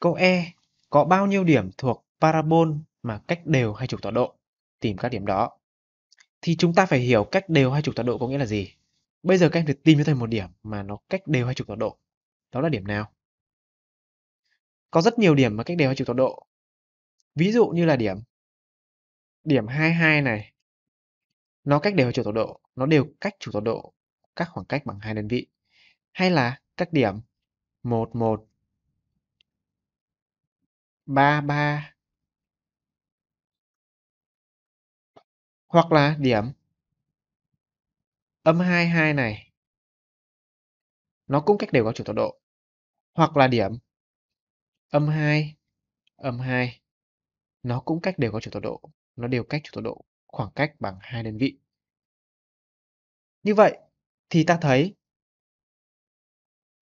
Câu E có bao nhiêu điểm thuộc parabol mà cách đều hay trục tọa độ? Tìm các điểm đó. Thì chúng ta phải hiểu cách đều hay trục tọa độ có nghĩa là gì. Bây giờ các em phải tìm cho thầy một điểm mà nó cách đều hay trục tọa độ. Đó là điểm nào? Có rất nhiều điểm mà cách đều hay trục tọa độ. Ví dụ như là điểm điểm 22 này nó cách đều hay trục tọa độ, nó đều cách trục tọa độ các khoảng cách bằng hai đơn vị. Hay là các điểm 11 ba ba hoặc là điểm âm 22 này nó cũng cách đều có chủ tọa độ hoặc là điểm âm 2 âm 2 nó cũng cách đều có chủ tọa độ nó đều cách chủ tọa độ khoảng cách bằng hai đơn vị như vậy thì ta thấy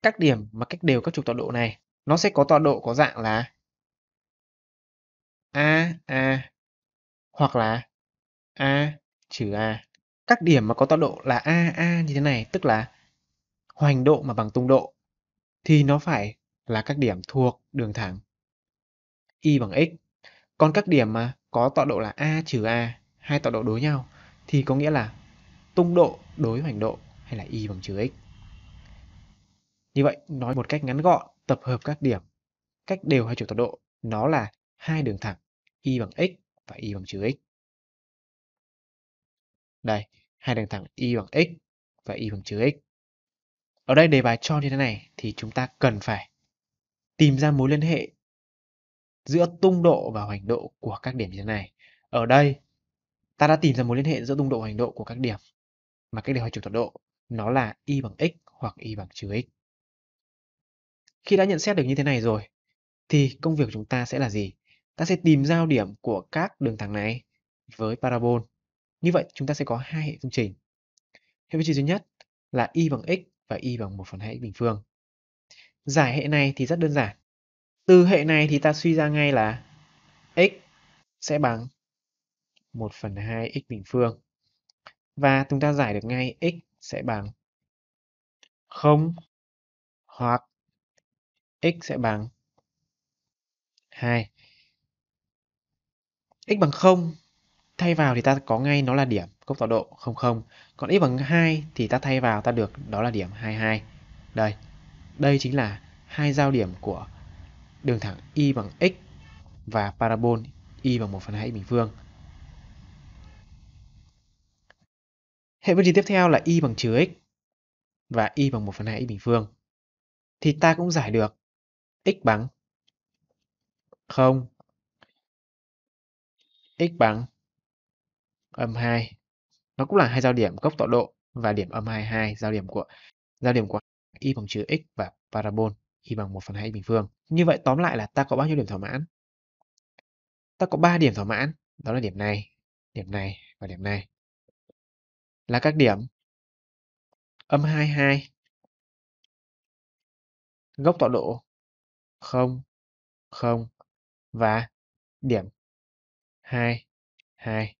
các điểm mà cách đều các trục tọa độ này nó sẽ có tọa độ có dạng là a a hoặc là a trừ a. Các điểm mà có tọa độ là a a như thế này tức là hoành độ mà bằng tung độ thì nó phải là các điểm thuộc đường thẳng y bằng x. Còn các điểm mà có tọa độ là a trừ a, hai tọa độ đối nhau thì có nghĩa là tung độ đối hoành độ hay là y bằng trừ x. Như vậy, nói một cách ngắn gọn, tập hợp các điểm cách đều hai trục tọa độ, nó là hai đường thẳng y bằng x và y bằng trừ x. Đây, hai đường thẳng y bằng x và y bằng trừ x. Ở đây đề bài cho như thế này thì chúng ta cần phải tìm ra mối liên hệ giữa tung độ và hoành độ của các điểm như thế này. Ở đây ta đã tìm ra mối liên hệ giữa tung độ và hoành độ của các điểm mà cách để hoạch trục tọa độ nó là y bằng x hoặc y bằng trừ x. Khi đã nhận xét được như thế này rồi thì công việc của chúng ta sẽ là gì? ta sẽ tìm giao điểm của các đường thẳng này với parabol. Như vậy chúng ta sẽ có hai hệ phương trình. Hệ phương trình thứ nhất là y bằng x và y bằng 1 phần 2x bình phương. Giải hệ này thì rất đơn giản. Từ hệ này thì ta suy ra ngay là x sẽ bằng 1 phần 2x bình phương. Và chúng ta giải được ngay x sẽ bằng 0 hoặc x sẽ bằng 2 x bằng 0 thay vào thì ta có ngay nó là điểm cốc tọa độ 00. Còn x bằng 2 thì ta thay vào ta được đó là điểm 22. Đây. Đây chính là hai giao điểm của đường thẳng y bằng x và parabol y bằng 1 phần 2 bình phương. Hệ phương trình tiếp theo là y bằng trừ x và y bằng 1 phần 2 x bình phương. Thì ta cũng giải được x bằng 0 x bằng âm 2. Nó cũng là hai giao điểm gốc tọa độ và điểm âm 22 giao điểm của giao điểm của y bằng chữ x và parabol y bằng 1 phần 2 bình phương. Như vậy tóm lại là ta có bao nhiêu điểm thỏa mãn? Ta có 3 điểm thỏa mãn, đó là điểm này, điểm này và điểm này. Là các điểm âm 22 gốc tọa độ 0 0 và điểm 2 2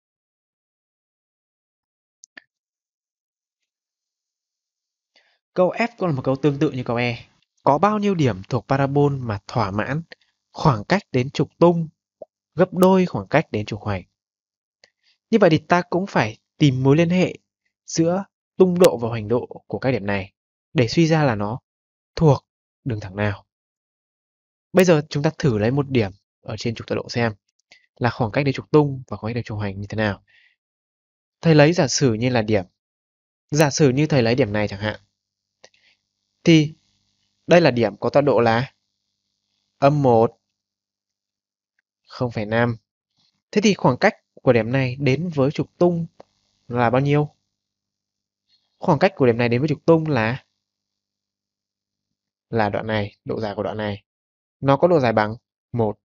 Câu F cũng là một câu tương tự như câu E. Có bao nhiêu điểm thuộc parabol mà thỏa mãn khoảng cách đến trục tung gấp đôi khoảng cách đến trục hoành? Như vậy thì ta cũng phải tìm mối liên hệ giữa tung độ và hoành độ của các điểm này để suy ra là nó thuộc đường thẳng nào. Bây giờ chúng ta thử lấy một điểm ở trên trục tọa độ xem là khoảng cách để trục tung và khoảng cách để trục hoành như thế nào. Thầy lấy giả sử như là điểm. Giả sử như thầy lấy điểm này chẳng hạn. Thì đây là điểm có tọa độ là âm 1, 0,5. Thế thì khoảng cách của điểm này đến với trục tung là bao nhiêu? Khoảng cách của điểm này đến với trục tung là là đoạn này, độ dài của đoạn này. Nó có độ dài bằng 1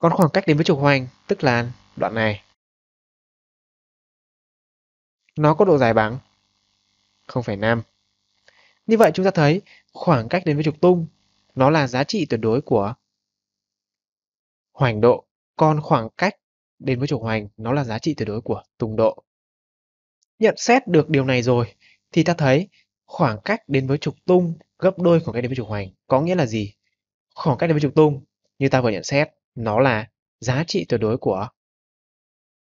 còn khoảng cách đến với trục hoành tức là đoạn này nó có độ dài bằng 0,5 như vậy chúng ta thấy khoảng cách đến với trục tung nó là giá trị tuyệt đối của hoành độ còn khoảng cách đến với trục hoành nó là giá trị tuyệt đối của tung độ nhận xét được điều này rồi thì ta thấy khoảng cách đến với trục tung gấp đôi khoảng cách đến với trục hoành có nghĩa là gì khoảng cách đến với trục tung như ta vừa nhận xét nó là giá trị tuyệt đối của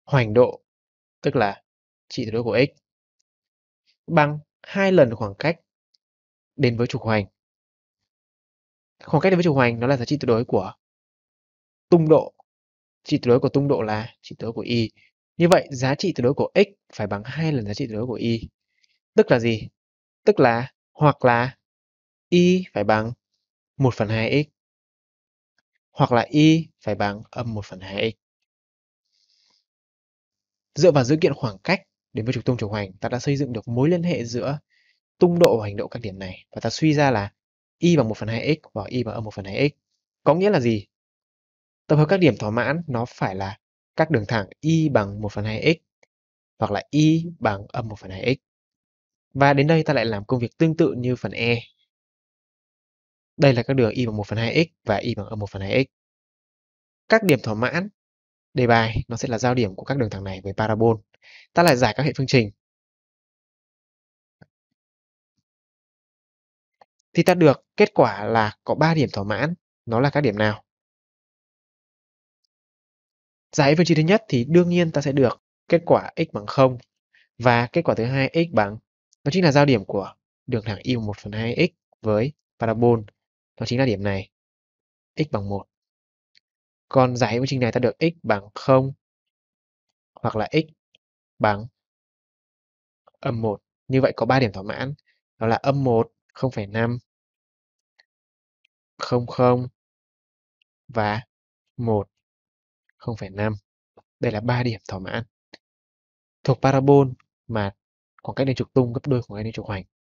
hoành độ tức là trị tuyệt đối của x bằng hai lần khoảng cách đến với trục hoành khoảng cách đến với trục hoành nó là giá trị tuyệt đối của tung độ trị tuyệt đối của tung độ là trị tuyệt đối của y như vậy giá trị tuyệt đối của x phải bằng hai lần giá trị tuyệt đối của y tức là gì tức là hoặc là y phải bằng 1 phần 2x hoặc là y phải bằng âm 1 phần 2x. Dựa vào dữ kiện khoảng cách đến với trục tung trục hoành, ta đã xây dựng được mối liên hệ giữa tung độ và hành độ các điểm này và ta suy ra là y bằng 1 phần 2x và y bằng âm 1 phần 2x. Có nghĩa là gì? Tập hợp các điểm thỏa mãn nó phải là các đường thẳng y bằng 1 phần 2x hoặc là y bằng âm 1 phần 2x. Và đến đây ta lại làm công việc tương tự như phần E đây là các đường y bằng 1 phần 2x và y bằng âm 1 phần 2x. Các điểm thỏa mãn đề bài nó sẽ là giao điểm của các đường thẳng này với parabol. Ta lại giải các hệ phương trình. Thì ta được kết quả là có 3 điểm thỏa mãn. Nó là các điểm nào? Giải phương trình thứ nhất thì đương nhiên ta sẽ được kết quả x bằng 0 và kết quả thứ hai x bằng nó chính là giao điểm của đường thẳng y 1 phần 2x với parabol đó chính là điểm này x bằng 1 còn giải hữu trình này ta được x bằng 0 hoặc là x bằng âm 1 như vậy có 3 điểm thỏa mãn đó là âm 1 0,5 00 và 1 0,5 đây là 3 điểm thỏa mãn thuộc parabol mà khoảng cách đến trục tung gấp đôi khoảng cách đến trục hoành